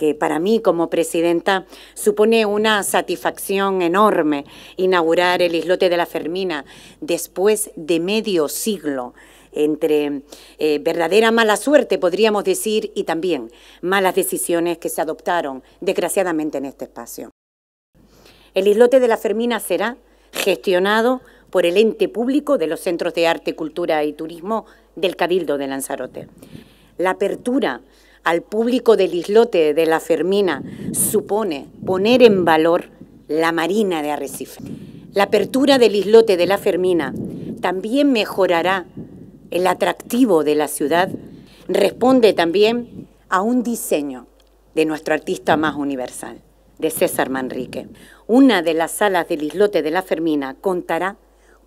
que para mí como presidenta supone una satisfacción enorme inaugurar el islote de la Fermina después de medio siglo entre eh, verdadera mala suerte, podríamos decir, y también malas decisiones que se adoptaron, desgraciadamente, en este espacio. El islote de la Fermina será gestionado por el ente público de los Centros de Arte, Cultura y Turismo del Cabildo de Lanzarote. La apertura al público del islote de la Fermina supone poner en valor la marina de Arrecife. La apertura del islote de la Fermina también mejorará el atractivo de la ciudad, responde también a un diseño de nuestro artista más universal, de César Manrique. Una de las salas del islote de la Fermina contará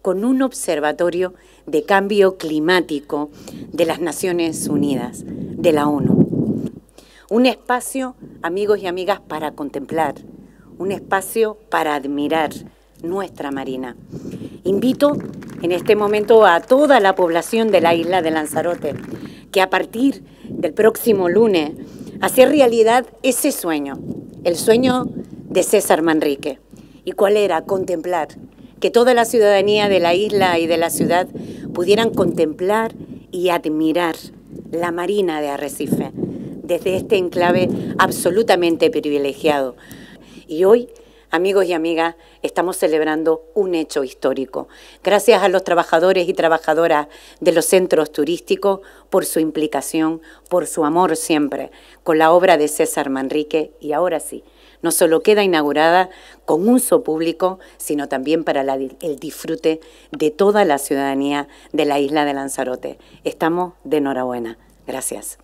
con un observatorio de cambio climático de las Naciones Unidas, de la ONU. Un espacio, amigos y amigas, para contemplar, un espacio para admirar nuestra Marina. Invito en este momento a toda la población de la isla de Lanzarote que a partir del próximo lunes hacer realidad ese sueño, el sueño de César Manrique. ¿Y cuál era? Contemplar, que toda la ciudadanía de la isla y de la ciudad pudieran contemplar y admirar la Marina de Arrecife desde este enclave absolutamente privilegiado. Y hoy, amigos y amigas, estamos celebrando un hecho histórico. Gracias a los trabajadores y trabajadoras de los centros turísticos por su implicación, por su amor siempre, con la obra de César Manrique y ahora sí, no solo queda inaugurada con uso público, sino también para el disfrute de toda la ciudadanía de la isla de Lanzarote. Estamos de enhorabuena. Gracias.